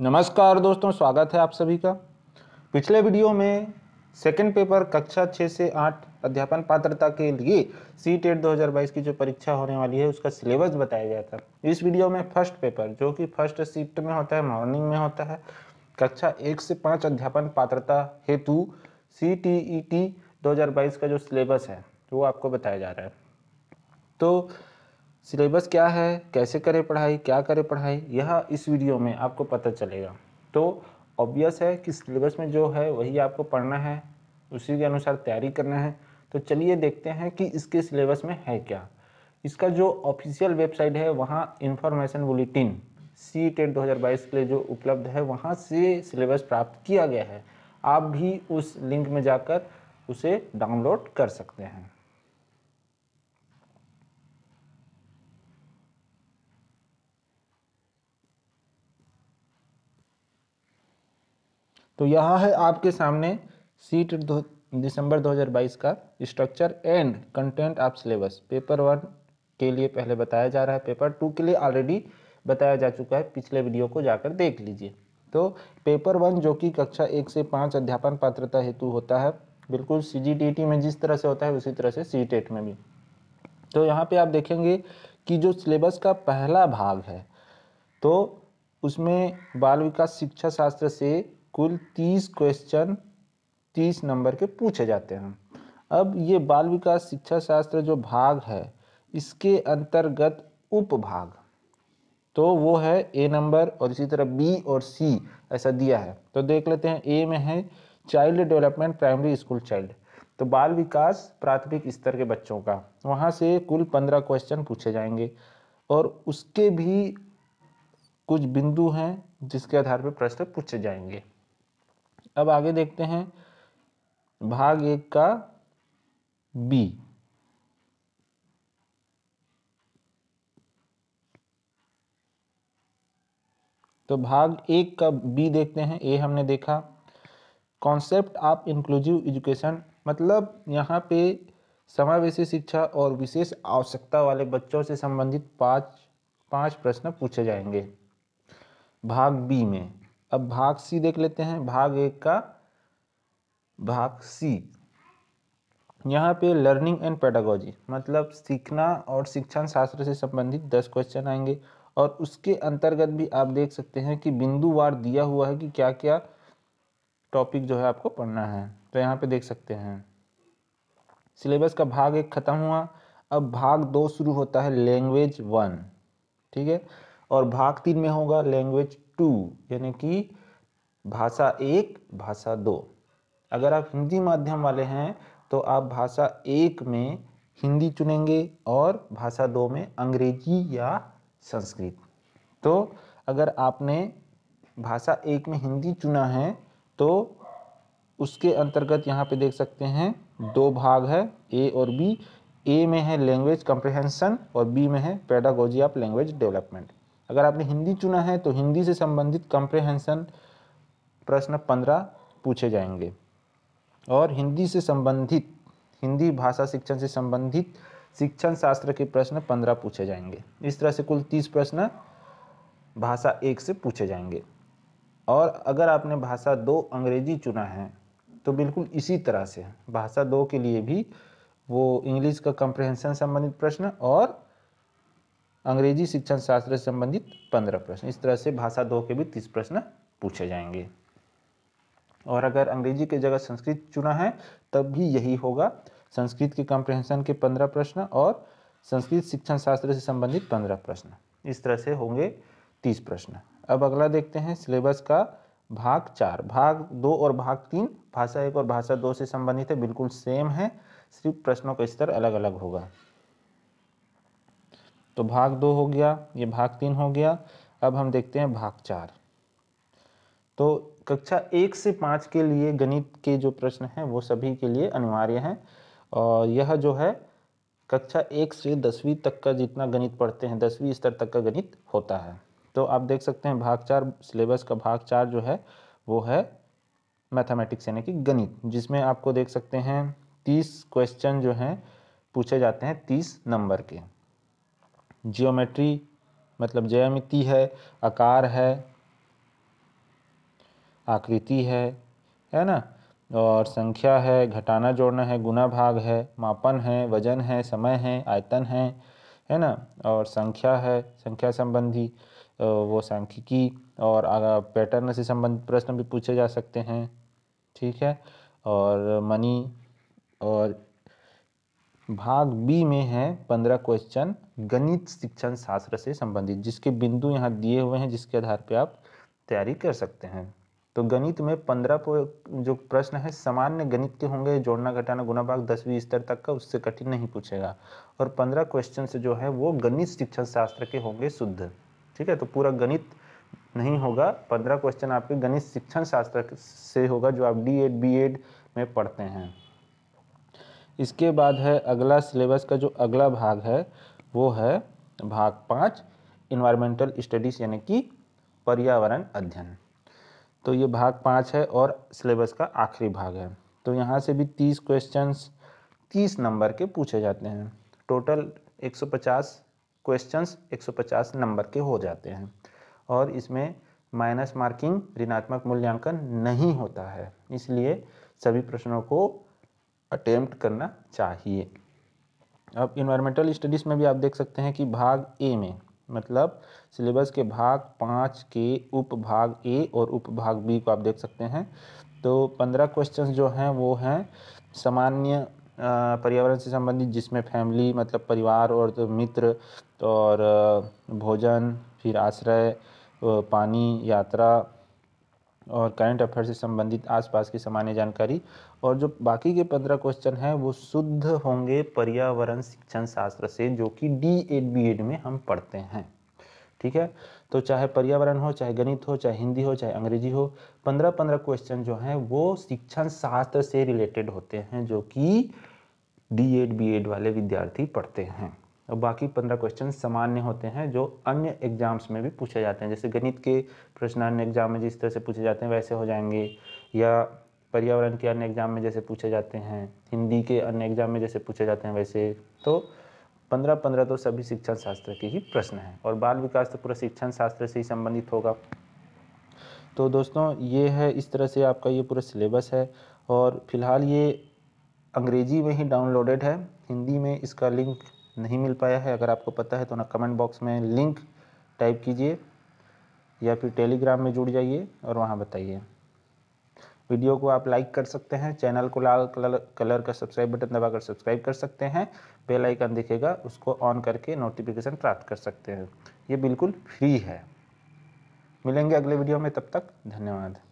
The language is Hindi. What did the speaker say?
नमस्कार दोस्तों स्वागत है आप सभी का पिछले वीडियो में सेकेंड पेपर कक्षा छः से आठ अध्यापन पात्रता के लिए सी टेट e दो की जो परीक्षा होने वाली है उसका सिलेबस बताया गया था इस वीडियो में फर्स्ट पेपर जो कि फर्स्ट शिफ्ट में होता है मॉर्निंग में होता है कक्षा एक से पाँच अध्यापन पात्रता हेतु सी टी ई टी का जो सिलेबस है वो आपको बताया जा रहा है तो सिलेबस क्या है कैसे करें पढ़ाई क्या करें पढ़ाई यह इस वीडियो में आपको पता चलेगा तो ऑब्वियस है कि सिलेबस में जो है वही आपको पढ़ना है उसी के अनुसार तैयारी करना है तो चलिए देखते हैं कि इसके सिलेबस में है क्या इसका जो ऑफिशियल वेबसाइट है वहाँ इन्फॉर्मेशन बुलेटिन सी टेट के लिए जो उपलब्ध है वहाँ से सिलेबस प्राप्त किया गया है आप भी उस लिंक में जाकर उसे डाउनलोड कर सकते हैं तो यह है आपके सामने सीट दो दिसंबर 2022 का structure and content of syllabus paper one के लिए पहले बताया जा रहा है पेपर टू के लिए ऑलरेडी बताया जा चुका है पिछले वीडियो को जाकर देख लीजिए तो पेपर वन जो कि कक्षा एक से पाँच अध्यापन पात्रता हेतु होता है बिल्कुल सी जी e में जिस तरह से होता है उसी तरह से सी e में भी तो यहाँ पे आप देखेंगे कि जो सिलेबस का पहला भाग है तो उसमें बाल विकास शिक्षा शास्त्र से कुल तीस क्वेश्चन तीस नंबर के पूछे जाते हैं अब ये बाल विकास शिक्षा शास्त्र जो भाग है इसके अंतर्गत उपभाग तो वो है ए नंबर और इसी तरह बी और सी ऐसा दिया है तो देख लेते हैं ए में है child development primary school child तो बाल विकास प्राथमिक स्तर के बच्चों का वहाँ से कुल पंद्रह क्वेश्चन पूछे जाएंगे और उसके भी कुछ बिंदु हैं जिसके आधार पर प्रश्न पूछे जाएंगे अब आगे देखते हैं भाग एक का बी तो भाग एक का बी देखते हैं ए हमने देखा कॉन्सेप्ट ऑफ इंक्लूसिव एजुकेशन मतलब यहाँ पे समावेशी शिक्षा और विशेष आवश्यकता वाले बच्चों से संबंधित पांच पांच प्रश्न पूछे जाएंगे भाग बी में अब भाग सी देख लेते हैं भाग एक का भाग सी यहाँ पे लर्निंग एंड पेडागोजी मतलब सीखना और शिक्षण शास्त्र से संबंधित दस क्वेश्चन आएंगे और उसके अंतर्गत भी आप देख सकते हैं कि बिंदुवार दिया हुआ है कि क्या क्या टॉपिक जो है आपको पढ़ना है तो यहाँ पे देख सकते हैं सिलेबस का भाग एक ख़त्म हुआ अब भाग दो शुरू होता है लैंग्वेज वन ठीक है और भाग तीन में होगा लैंग्वेज टू यानी कि भाषा एक भाषा दो अगर आप हिंदी माध्यम वाले हैं तो आप भाषा एक में हिंदी चुनेंगे और भाषा दो में अंग्रेजी या संस्कृत तो अगर आपने भाषा एक में हिंदी चुना है तो उसके अंतर्गत यहाँ पे देख सकते हैं दो भाग है ए और बी ए में है लैंग्वेज कंप्रिहेंसन और बी में है पेडागोजी ऑफ लैंग्वेज डेवलपमेंट अगर आपने हिंदी चुना है तो हिंदी से संबंधित कंप्रेहेंसन प्रश्न पंद्रह पूछे जाएंगे और हिंदी से संबंधित हिंदी भाषा शिक्षण से संबंधित शिक्षण शास्त्र के प्रश्न पंद्रह पूछे जाएंगे इस तरह से कुल तीस प्रश्न भाषा एक से पूछे जाएंगे और अगर आपने भाषा दो अंग्रेजी चुना है तो बिल्कुल इसी तरह से भाषा दो के लिए भी वो इंग्लिश का कंप्रहेंसन संबंधित प्रश्न और अंग्रेजी शिक्षण शास्त्र से संबंधित पंद्रह प्रश्न इस तरह से भाषा दो के भी तीस प्रश्न पूछे जाएंगे और अगर अंग्रेजी के जगह संस्कृत चुना है तब भी यही होगा संस्कृत के कॉम्प्रहेंशन के पंद्रह प्रश्न और संस्कृत शिक्षण शास्त्र से संबंधित पंद्रह प्रश्न इस तरह से होंगे तीस प्रश्न अब अगला देखते हैं सिलेबस का भाग चार भाग दो और भाग तीन भाषा एक और भाषा दो से संबंधित है बिल्कुल सेम है सिर्फ प्रश्नों का स्तर अलग अलग होगा तो भाग दो हो गया ये भाग तीन हो गया अब हम देखते हैं भाग चार तो कक्षा एक से पाँच के लिए गणित के जो प्रश्न हैं वो सभी के लिए अनिवार्य हैं और यह जो है कक्षा एक से दसवीं तक का जितना गणित पढ़ते हैं दसवीं स्तर तक का गणित होता है तो आप देख सकते हैं भाग चार सिलेबस का भाग चार जो है वो है मैथमेटिक्स यानी कि गणित जिसमें आपको देख सकते हैं तीस क्वेश्चन जो हैं पूछे जाते हैं तीस नंबर के जियोमेट्री मतलब ज्यामिति है आकार है आकृति है है ना और संख्या है घटाना जोड़ना है गुना भाग है मापन है वजन है समय है आयतन है है ना और संख्या है संख्या संबंधी वो सांख्यिकी और पैटर्न से संबंधित प्रश्न भी पूछे जा सकते हैं ठीक है और मनी और भाग बी में है पंद्रह क्वेश्चन गणित शिक्षण शास्त्र से संबंधित जिसके बिंदु यहाँ दिए हुए हैं जिसके आधार पर आप तैयारी कर सकते हैं तो गणित में पंद्रह जो प्रश्न है सामान्य गणित के होंगे जोड़ना घटाना गुना भाग दसवीं स्तर तक का उससे कठिन नहीं पूछेगा और पंद्रह क्वेश्चन से जो है वो गणित शिक्षण शास्त्र के होंगे शुद्ध ठीक है तो पूरा गणित नहीं होगा पंद्रह क्वेश्चन आपके गणित शिक्षण शास्त्र से होगा जो आप डी एड बी एड में पढ़ते हैं इसके बाद है अगला सिलेबस का जो अगला भाग है वो है भाग पाँच इन्वायरमेंटल स्टडीज़ यानी कि पर्यावरण अध्ययन तो ये भाग पाँच है और सिलेबस का आखिरी भाग है तो यहाँ से भी तीस क्वेश्चंस तीस नंबर के पूछे जाते हैं टोटल एक सौ एक क्वेश्चंस पचास नंबर के हो जाते हैं और इसमें माइनस मार्किंग ऋणात्मक मूल्यांकन नहीं होता है इसलिए सभी प्रश्नों को अटैम्प्ट करना चाहिए अब इन्वायरमेंटल स्टडीज़ में भी आप देख सकते हैं कि भाग ए में मतलब सिलेबस के भाग पाँच के उपभाग ए और उपभाग बी को आप देख सकते हैं तो पंद्रह क्वेश्चन जो हैं वो हैं सामान्य पर्यावरण से संबंधित जिसमें फैमिली मतलब परिवार और तो मित्र और भोजन फिर आश्रय पानी यात्रा और करंट अफेयर से संबंधित आसपास की सामान्य जानकारी और जो बाकी के पंद्रह क्वेश्चन हैं वो शुद्ध होंगे पर्यावरण शिक्षण शास्त्र से जो कि डी एड बी एड में हम पढ़ते हैं ठीक है तो चाहे पर्यावरण हो चाहे गणित हो चाहे हिंदी हो चाहे अंग्रेजी हो पंद्रह पंद्रह क्वेश्चन जो हैं वो शिक्षण शास्त्र से रिलेटेड होते हैं जो कि डी एड बी एड वाले विद्यार्थी पढ़ते हैं और बाकी पंद्रह क्वेश्चन सामान्य होते हैं जो अन्य एग्जाम्स में भी पूछे जाते हैं जैसे गणित के प्रश्न अन्य एग्जाम में जिस तरह से पूछे जाते हैं वैसे हो जाएंगे या पर्यावरण के अन्य एग्जाम में जैसे पूछे जाते हैं हिंदी के अन्य एग्जाम में जैसे पूछे जाते हैं वैसे तो पंद्रह पंद्रह तो सभी शिक्षण शास्त्र के ही प्रश्न हैं और बाल विकास तो पूरा शिक्षण शास्त्र से ही संबंधित होगा तो दोस्तों ये है इस तरह से आपका ये पूरा सिलेबस है और फिलहाल ये अंग्रेजी में ही डाउनलोडेड है हिंदी में इसका लिंक नहीं मिल पाया है अगर आपको पता है तो ना कमेंट बॉक्स में लिंक टाइप कीजिए या फिर टेलीग्राम में जुड़ जाइए और वहाँ बताइए वीडियो को आप लाइक कर सकते हैं चैनल को लाल कलर कलर का सब्सक्राइब बटन दबाकर सब्सक्राइब कर सकते हैं बेल आइकन दिखेगा उसको ऑन करके नोटिफिकेशन प्राप्त कर सकते हैं ये बिल्कुल फ्री है मिलेंगे अगले वीडियो में तब तक धन्यवाद